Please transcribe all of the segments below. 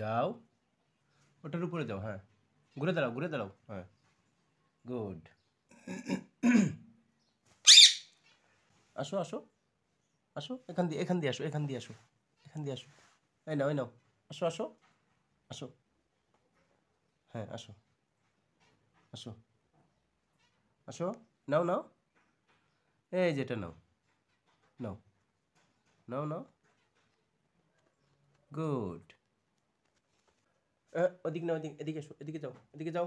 যাও ওটার উপরে যাও হ্যাঁ ঘুরে দাঁড়াও ঘুরে দাঁড়াও হ্যাঁ গুড আসো আসো আসো এখান দিয়ে এখান দিয়ে আসো এখান দিয়ে আসো এখান দিয়ে আসো এই নাও এই নাও আসো আসো আসো হ্যাঁ আসো আসো আসো নাও নাও এই যেটা নাও নাও নাও নাও গুড ওদিক না ওদিক এদিকে এসো এদিকে যাও এদিকে যাও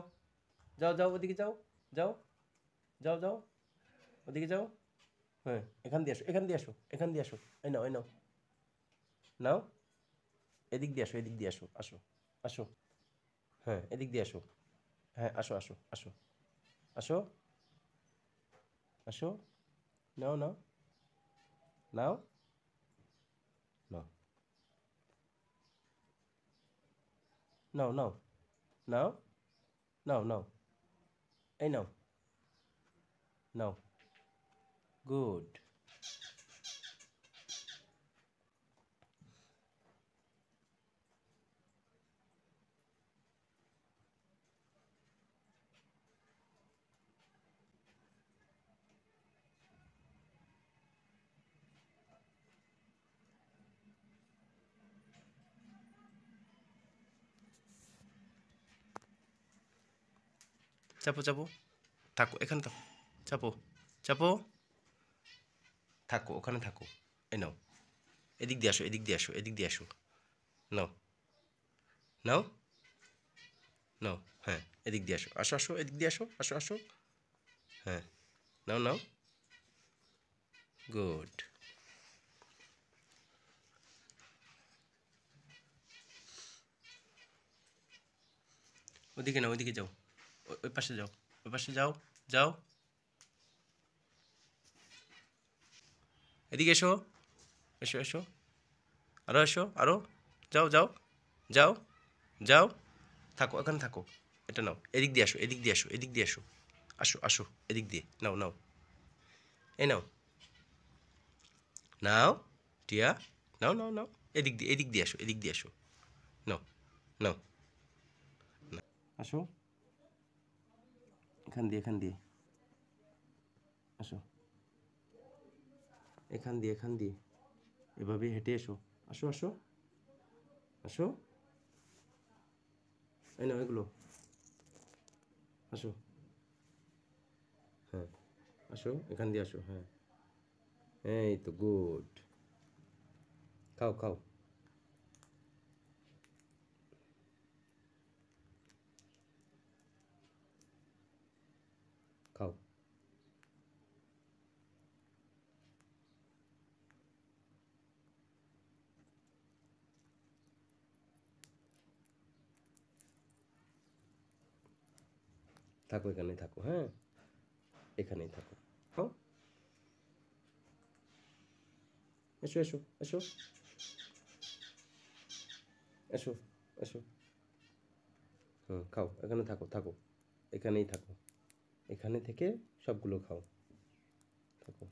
যাও যাও ওদিকে যাও যাও যাও যাও ওদিকে যাও হ্যাঁ এখান দিয়ে আসো এখান দিয়ে আসো এখান দিয়ে আসো এই নাও এই নাও নাও এদিক দিয়ে আসো এদিক দিয়ে আসো আসো আসো হ্যাঁ এদিক দিয়ে আসো হ্যাঁ আসো আসো আসো আসো আসো নাও নাও নাও No, no. No? No, no. I know. No. Good. চাপো চাপো থাকো এখানে থাকো চাপো চাপো থাকো ওখানে থাকো এ নাও এদিক দিয়ে আসো এদিক দিয়ে আসো এদিক দিয়ে আসো নাও নাও নাও হ্যাঁ এদিক দিয়ে আসো আসো আসো এদিক দিয়ে আসো আসো আসো হ্যাঁ নাও নাও গুড ওদিকে না ওদিকে যাও ওই পাশে যাও ওই পাশে যাও যাও এদিকে এসো এসো এসো আরও এসো আরও যাও যাও যাও যাও থাকো এখানে থাকো এটা নাও এদিক দিয়ে আসো এদিক দিয়ে আসো এদিক দিয়ে আসো আসো আসো এদিক দিয়ে নাও নাও এ নাও নাও টিয়া নাও নাও নাও এদিক দিয়ে এদিক দিয়ে আসো এদিক দিয়ে আসো নাও নাও আসো এখান দিয়ে এখান দিয়ে আসো এখান দিয়ে এখান দিয়ে এভাবে হেঁটে এসো আসো আসো আসো এই না এগুলো আসো হ্যাঁ আসো এখান দিয়ে আসো হ্যাঁ এই তো গুড খাও খাও খাও থাকো এখানে থাকো হ্যাঁ এখানেই থাকো হ্যাঁ এসো এসো এসো এসো এসো হুম খাও এখানে থাকো থাকো এখানেই থাকো এখানে থেকে সবগুলো খাও থাকো